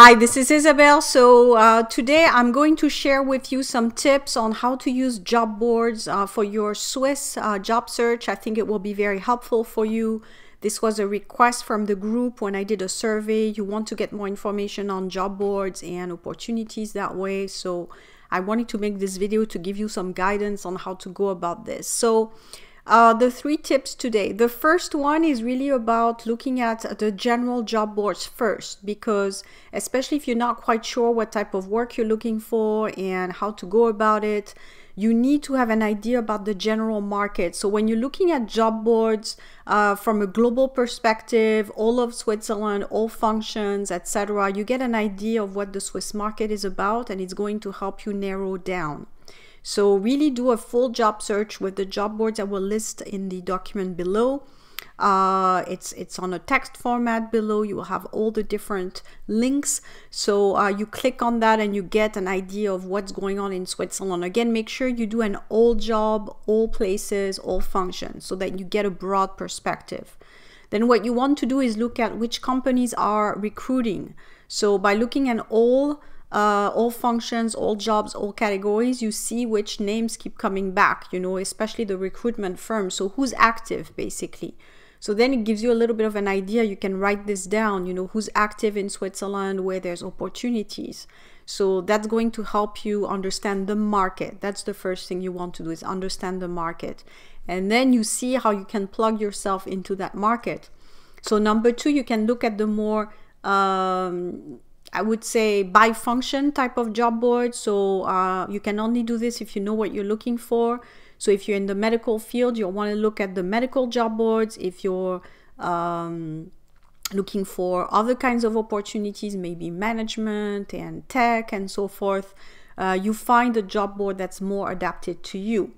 Hi, this is Isabel. So uh, today I'm going to share with you some tips on how to use job boards uh, for your Swiss uh, job search. I think it will be very helpful for you. This was a request from the group when I did a survey. You want to get more information on job boards and opportunities that way. So I wanted to make this video to give you some guidance on how to go about this. So uh, the three tips today. The first one is really about looking at the general job boards first, because especially if you're not quite sure what type of work you're looking for and how to go about it, you need to have an idea about the general market. So when you're looking at job boards uh, from a global perspective, all of Switzerland, all functions, etc., you get an idea of what the Swiss market is about, and it's going to help you narrow down. So really do a full job search with the job boards I will list in the document below. Uh, it's it's on a text format below you will have all the different links so uh, you click on that and you get an idea of what's going on in Switzerland again make sure you do an all job all places all functions so that you get a broad perspective then what you want to do is look at which companies are recruiting so by looking at all uh, all functions, all jobs, all categories, you see which names keep coming back, you know, especially the recruitment firm. So who's active basically? So then it gives you a little bit of an idea. You can write this down, you know, who's active in Switzerland, where there's opportunities. So that's going to help you understand the market. That's the first thing you want to do is understand the market. And then you see how you can plug yourself into that market. So number two, you can look at the more um, I would say by function type of job board. So uh, you can only do this if you know what you're looking for. So if you're in the medical field, you'll want to look at the medical job boards. If you're um, looking for other kinds of opportunities, maybe management and tech and so forth, uh, you find a job board that's more adapted to you.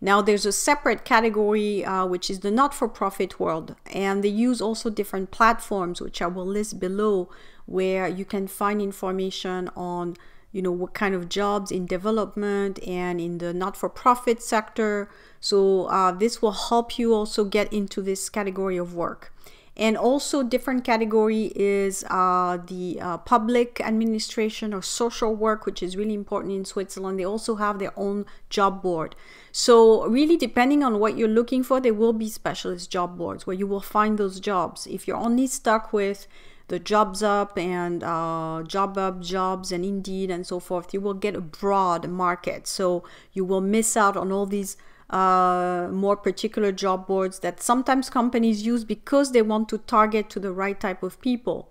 Now there's a separate category uh, which is the not-for-profit world and they use also different platforms which I will list below where you can find information on you know what kind of jobs in development and in the not-for-profit sector so uh, this will help you also get into this category of work and also different category is uh, the uh, public administration or social work, which is really important in Switzerland. They also have their own job board. So really depending on what you're looking for, there will be specialist job boards where you will find those jobs. If you're only stuck with the jobs up and uh, job up jobs and indeed and so forth you will get a broad market so you will miss out on all these uh, more particular job boards that sometimes companies use because they want to target to the right type of people.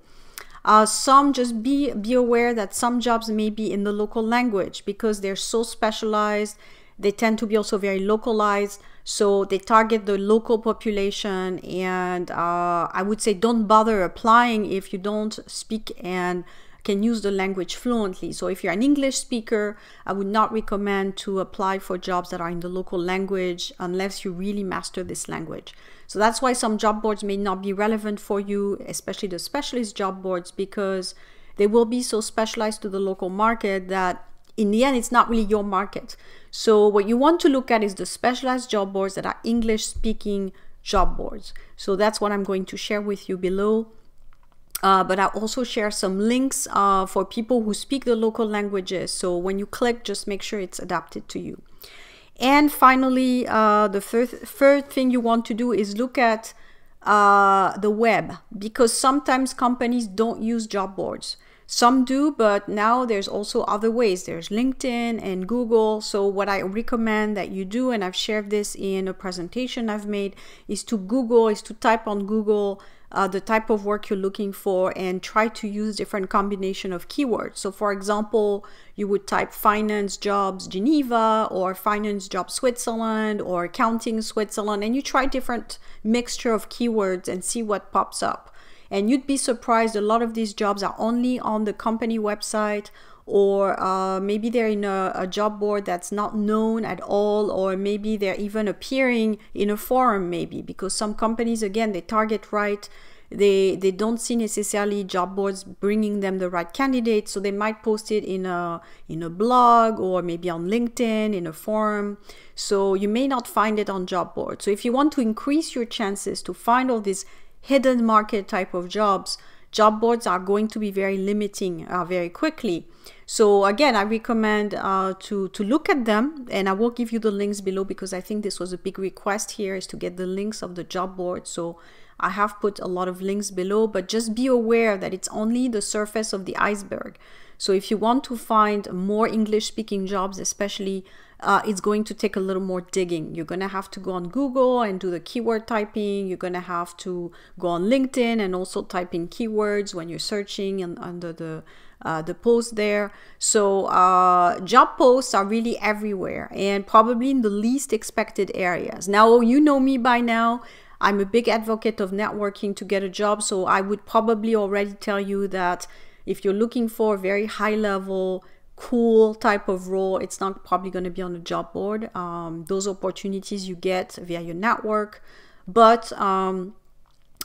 Uh, some just be be aware that some jobs may be in the local language because they're so specialized. They tend to be also very localized, so they target the local population. And uh, I would say don't bother applying if you don't speak and can use the language fluently. So if you're an English speaker, I would not recommend to apply for jobs that are in the local language unless you really master this language. So that's why some job boards may not be relevant for you, especially the specialist job boards, because they will be so specialized to the local market that in the end, it's not really your market. So what you want to look at is the specialized job boards that are English speaking job boards. So that's what I'm going to share with you below. Uh, but I also share some links uh, for people who speak the local languages. So when you click, just make sure it's adapted to you. And finally, uh, the third thing you want to do is look at uh, the web because sometimes companies don't use job boards. Some do, but now there's also other ways. There's LinkedIn and Google. So what I recommend that you do, and I've shared this in a presentation I've made, is to Google, is to type on Google uh, the type of work you're looking for and try to use different combination of keywords. So for example, you would type finance jobs Geneva or finance job Switzerland or accounting Switzerland and you try different mixture of keywords and see what pops up. And you'd be surprised, a lot of these jobs are only on the company website or uh, maybe they're in a, a, job board that's not known at all, or maybe they're even appearing in a forum, maybe because some companies, again, they target right. They, they don't see necessarily job boards bringing them the right candidates, so they might post it in a in a blog or maybe on LinkedIn in a forum. So you may not find it on job board. So if you want to increase your chances to find all these hidden market type of jobs, job boards are going to be very limiting uh, very quickly. So again, I recommend uh, to, to look at them and I will give you the links below because I think this was a big request here is to get the links of the job board. So I have put a lot of links below, but just be aware that it's only the surface of the iceberg. So if you want to find more English speaking jobs, especially uh, it's going to take a little more digging. You're going to have to go on Google and do the keyword typing. You're going to have to go on LinkedIn and also type in keywords when you're searching and under the uh, the post there. So uh, job posts are really everywhere and probably in the least expected areas. Now you know me by now. I'm a big advocate of networking to get a job, so I would probably already tell you that if you're looking for very high level cool type of role. It's not probably going to be on a job board. Um, those opportunities you get via your network. But um,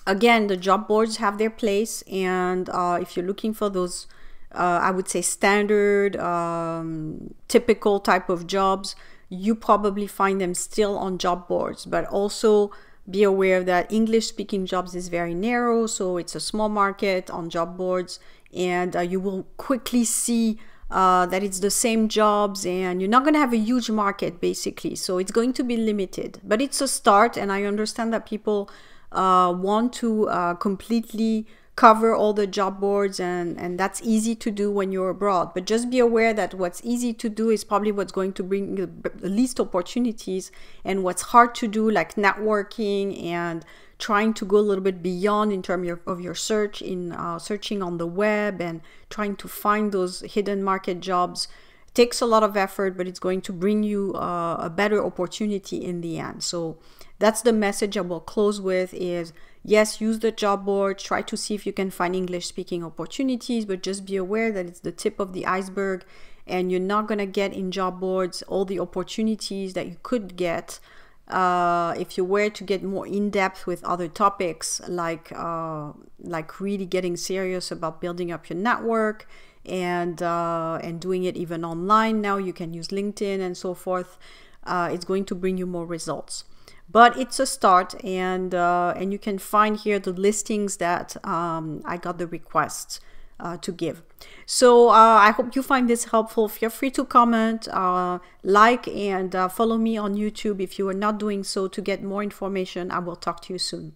again, the job boards have their place. And uh, if you're looking for those, uh, I would say standard, um, typical type of jobs, you probably find them still on job boards. But also, be aware that English speaking jobs is very narrow, so it's a small market on job boards, and uh, you will quickly see uh, that it's the same jobs and you're not going to have a huge market basically so it's going to be limited but it's a start and i understand that people uh, want to uh, completely cover all the job boards and and that's easy to do when you're abroad but just be aware that what's easy to do is probably what's going to bring the least opportunities and what's hard to do like networking and trying to go a little bit beyond in terms of your search in uh, searching on the web and trying to find those hidden market jobs takes a lot of effort but it's going to bring you uh, a better opportunity in the end so that's the message i will close with is yes use the job board try to see if you can find english speaking opportunities but just be aware that it's the tip of the iceberg and you're not going to get in job boards all the opportunities that you could get uh, if you were to get more in depth with other topics, like uh, like really getting serious about building up your network and uh, and doing it even online now, you can use LinkedIn and so forth. Uh, it's going to bring you more results, but it's a start, and uh, and you can find here the listings that um, I got the requests uh, to give. So uh, I hope you find this helpful. Feel free to comment, uh, like, and uh, follow me on YouTube if you are not doing so to get more information. I will talk to you soon.